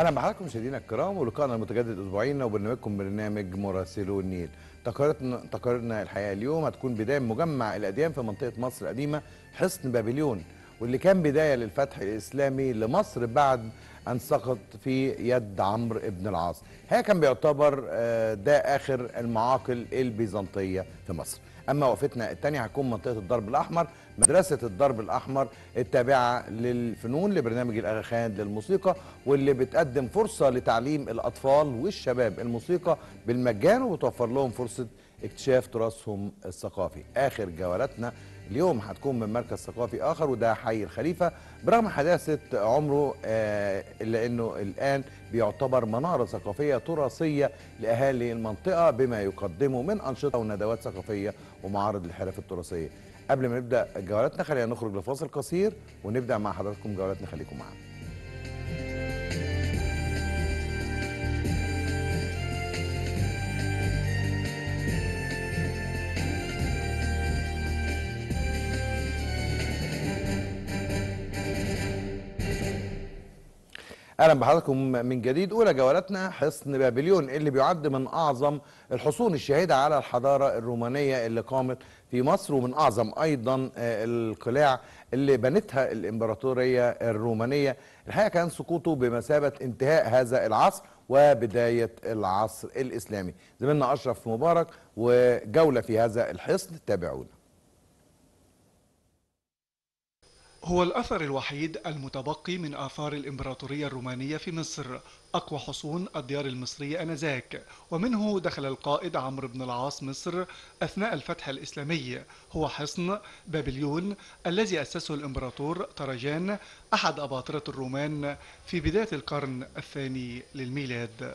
اهلا بحضراتكم مشاهدينا الكرام ولقائنا المتجدد اسبوعيا وبرنامجكم برنامج مراسلو النيل تقاريرنا تقاريرنا الحقيقه اليوم هتكون بدايه مجمع الاديان في منطقه مصر القديمه حصن بابليون واللي كان بدايه للفتح الاسلامي لمصر بعد أن سقط في يد عمرو بن العاص هي كان بيعتبر آه، ده آخر المعاقل البيزنطية في مصر أما وقفتنا الثانية هتكون منطقة الضرب الأحمر مدرسة الضرب الأحمر التابعة للفنون لبرنامج الأغاخان للموسيقى واللي بتقدم فرصة لتعليم الأطفال والشباب الموسيقى بالمجان وبتوفر لهم فرصة اكتشاف تراثهم الثقافي آخر جولاتنا اليوم هتكون من مركز ثقافي آخر وده حي الخليفة برغم حداثة عمره آه، إلا أنه الآن بيعتبر منارة ثقافية تراثية لأهالي المنطقة بما يقدمه من أنشطة وندوات ثقافية ومعارض الحرف التراثية قبل ما نبدأ جولتنا خلينا نخرج لفاصل قصير ونبدأ مع حضراتكم جولتنا خليكم معانا اهلا بحضراتكم من جديد اولى جولاتنا حصن بابليون اللي بيعد من اعظم الحصون الشاهده على الحضاره الرومانيه اللي قامت في مصر ومن اعظم ايضا آه، القلاع اللي بنتها الامبراطوريه الرومانيه الحقيقه كان سقوطه بمثابه انتهاء هذا العصر وبدايه العصر الاسلامي زميلنا اشرف مبارك وجوله في هذا الحصن تابعونا هو الأثر الوحيد المتبقي من آثار الإمبراطورية الرومانية في مصر أقوى حصون الديار المصرية أنذاك ومنه دخل القائد عمرو بن العاص مصر أثناء الفتح الإسلامي هو حصن بابليون الذي أسسه الإمبراطور طرجان أحد أباطرة الرومان في بداية القرن الثاني للميلاد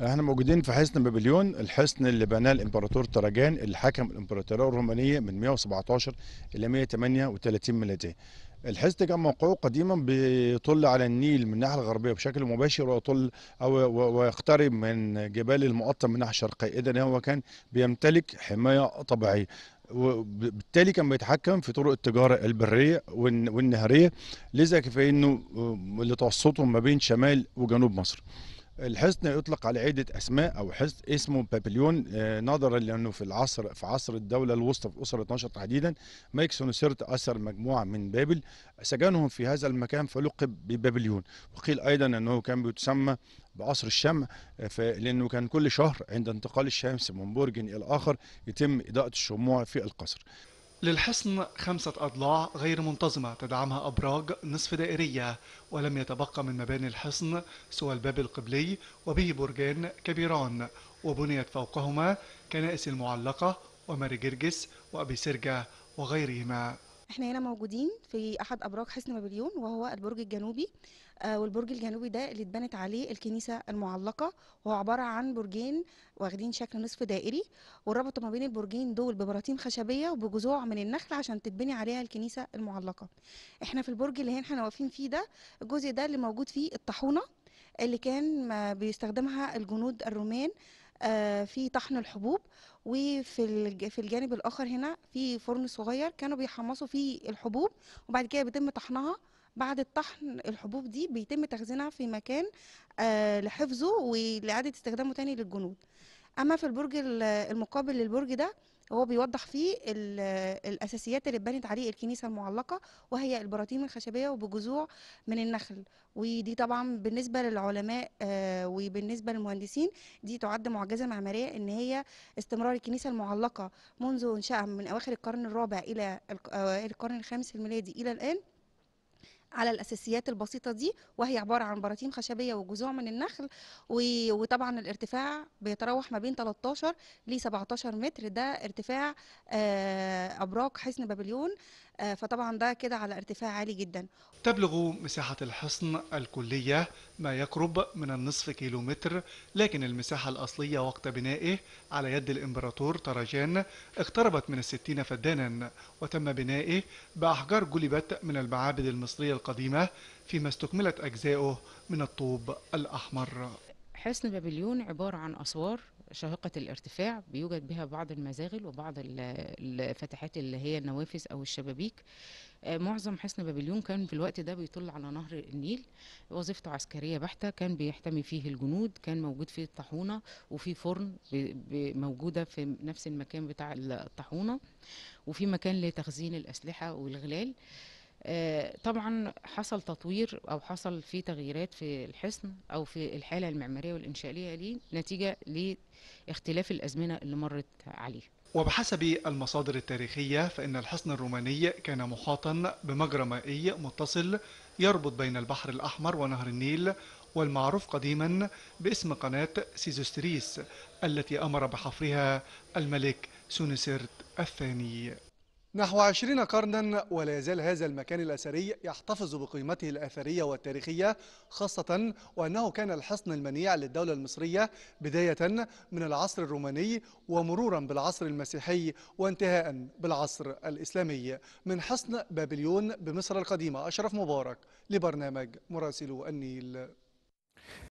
احنا موجودين في حصن بابليون الحصن اللي بناه الامبراطور طرجان اللي حكم الامبراطوريه الرومانيه من 117 الى 138 ميلاديه الحصن كان موقعه قديما بيطل على النيل من الناحيه الغربيه بشكل مباشر ويطل او ويقترب من جبال المقطم من الناحيه الشرقيه اذا هو كان بيمتلك حمايه طبيعيه وبالتالي كان بيتحكم في طرق التجاره البريه والنهريه لذا كفايه انه اللي آه، ما بين شمال وجنوب مصر الحصن يطلق على عدة أسماء أو حصن اسمه بابليون آه، نظرا لأنه في العصر في عصر الدولة الوسطى في أسرة نشط تحديدا مايكسون سيرت أثر مجموعة من بابل سجنهم في هذا المكان فلقب ببابليون وقيل أيضا أنه كان بيتسمى بعصر الشمع آه، لأنه كان كل شهر عند انتقال الشمس من برج إلى آخر يتم إضاءة الشموع في القصر للحصن خمسة أضلاع غير منتظمة تدعمها أبراج نصف دائرية ولم يتبقى من مباني الحصن سوى الباب القبلي وبه برجان كبيران وبنيت فوقهما كنائس المعلقة وماري جرجس وأبي سرجة وغيرهما احنا هنا موجودين في احد ابراج حصن بابليون وهو البرج الجنوبي آه، والبرج الجنوبي ده اللي اتبنت عليه الكنيسه المعلقه وهو عباره عن برجين واخدين شكل نصف دائري وربطوا ما بين البرجين دول ببراطيم خشبيه وبجذوع من النخل عشان تتبني عليها الكنيسه المعلقه احنا في البرج اللي هنا احنا واقفين فيه ده الجزء ده اللي موجود فيه الطاحونه اللي كان بيستخدمها الجنود الرومان آه، في طحن الحبوب وفي في الجانب الاخر هنا في فرن صغير كانوا بيحمصوا فيه الحبوب وبعد كده بيتم طحنها بعد الطحن الحبوب دي بيتم تخزينها في مكان آه، لحفظه ولإعادة استخدامه تاني للجنود أما في البرج المقابل للبرج ده هو بيوضح فيه الاساسيات اللي اتبنت عليه الكنيسه المعلقه وهي البراطيم الخشبيه وبجذوع من النخل ودي طبعا بالنسبه للعلماء آه، وبالنسبه للمهندسين دي تعد معجزه معماريه ان هي استمرار الكنيسه المعلقه منذ انشائها من اواخر القرن الرابع الى القرن الخامس الميلادي الى الان على الاساسيات البسيطه دي وهي عباره عن براثيم خشبيه وجذوع من النخل وطبعا الارتفاع بيتراوح ما بين 13 ل 17 متر ده ارتفاع آه، ابراج حصن بابليون آه، فطبعا ده كده على ارتفاع عالي جدا تبلغ مساحة الحصن الكلية ما يقرب من النصف كيلومتر لكن المساحة الأصلية وقت بنائه على يد الإمبراطور تراجان اقتربت من الستين فدانا وتم بنائه بأحجار جلبت من المعابد المصرية القديمة فيما استكملت أجزاؤه من الطوب الأحمر حصن بابليون عبارة عن أسوار شاهقة الارتفاع بيوجد بها بعض المزاغل وبعض الفتحات اللي هي النوافذ أو الشبابيك آه، معظم حصن بابليون كان في الوقت ده بيطل على نهر النيل وظيفته عسكرية بحتة كان بيحتمي فيه الجنود كان موجود فيه الطاحونة وفي فرن موجودة في نفس المكان بتاع الطاحونة وفي مكان لتخزين الأسلحة والغلال آه، طبعا حصل تطوير او حصل في تغييرات في الحصن او في الحاله المعماريه والانشائيه ليه نتيجه لاختلاف الازمنه اللي مرت عليه وبحسب المصادر التاريخية فإن الحصن الروماني كان محاطا بمجرى مائي متصل يربط بين البحر الأحمر ونهر النيل والمعروف قديما باسم قناة سيزوستريس التي أمر بحفرها الملك سونسيرت الثاني نحو عشرين قرنا ولا يزال هذا المكان الأثري يحتفظ بقيمته الأثرية والتاريخية خاصة وأنه كان الحصن المنيع للدولة المصرية بداية من العصر الروماني ومرورا بالعصر المسيحي وانتهاء بالعصر الإسلامي من حصن بابليون بمصر القديمة أشرف مبارك لبرنامج مراسل النيل